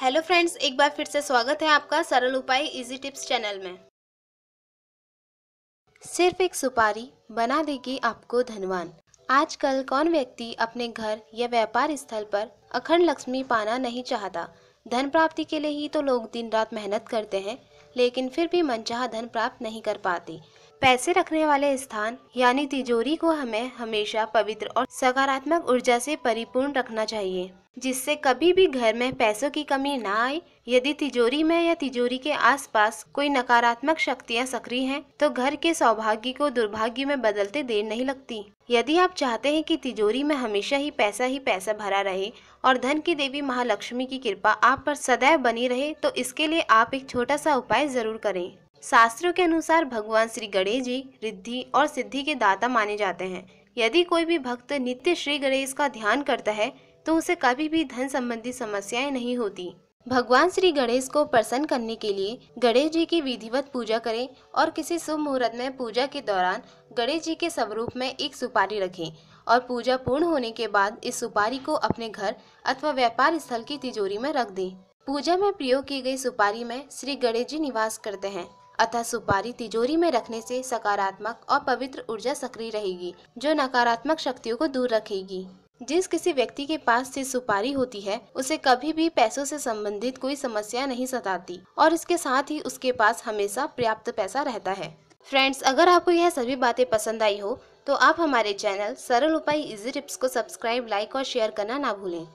hello friends एक बार फिर से स्वागत है आपका सरल उपाय इजी टिप्स चैनल में सिर्फ एक सुपारी बना देगी आपको धनवान आजकल कौन व्यक्ति अपने घर या व्यापार स्थल पर अखंड लक्ष्मी पाना नहीं चाहता धन प्राप्ति के लिए ही तो लोग दिन रात मेहनत करते हैं लेकिन फिर भी मनचाहा धन प्राप्त नहीं कर पाते पैसे रखने वाले स्थान यानी तिजोरी को हमें हमेशा पवित्र और सकारात्मक ऊर्जा से परिपूर्ण रखना चाहिए जिससे कभी भी घर में पैसों की कमी ना आए यदि तिजोरी में या तिजोरी के आसपास कोई नकारात्मक शक्तियां सक्रिय हैं, तो घर के सौभाग्य को दुर्भाग्य में बदलते देर नहीं लगती यदि आप चाहते हैं कि तिजोरी में हमेशा ही पैसा ही पैसा भरा रहे और धन की देवी महालक्ष्मी की कृपा आप पर सदैव बनी रहे तो इसके लिए आप एक छोटा सा उपाय जरूर करें शास्त्रों के अनुसार भगवान श्री गणेश जी रिद्धि और सिद्धि के दाता माने जाते हैं यदि कोई भी भक्त नित्य श्री गणेश का ध्यान करता है तो उसे कभी भी धन संबंधी समस्याएं नहीं होती भगवान श्री गणेश को प्रसन्न करने के लिए गणेश जी की विधिवत पूजा करें और किसी शुभ मुहूर्त में पूजा के दौरान गणेश जी के स्वरूप में एक सुपारी रखें और पूजा पूर्ण होने के बाद इस सुपारी को अपने घर अथवा व्यापार स्थल की तिजोरी में रख दें पूजा में प्रयोग की गई सुपारी में श्री गणेश जी निवास करते हैं अतः सुपारी तिजोरी में रखने से सकारात्मक और पवित्र ऊर्जा सक्रिय रहेगी जो नकारात्मक शक्तियों को दूर रखेगी जिस किसी व्यक्ति के पास से सुपारी होती है उसे कभी भी पैसों से संबंधित कोई समस्या नहीं सताती और इसके साथ ही उसके पास हमेशा पर्याप्त पैसा रहता है फ्रेंड्स अगर आपको यह सभी बातें पसंद आई हो तो आप हमारे channel Saral Upay easy tips को सब्सक्राइब लाइक और शेयर करना ना भूलें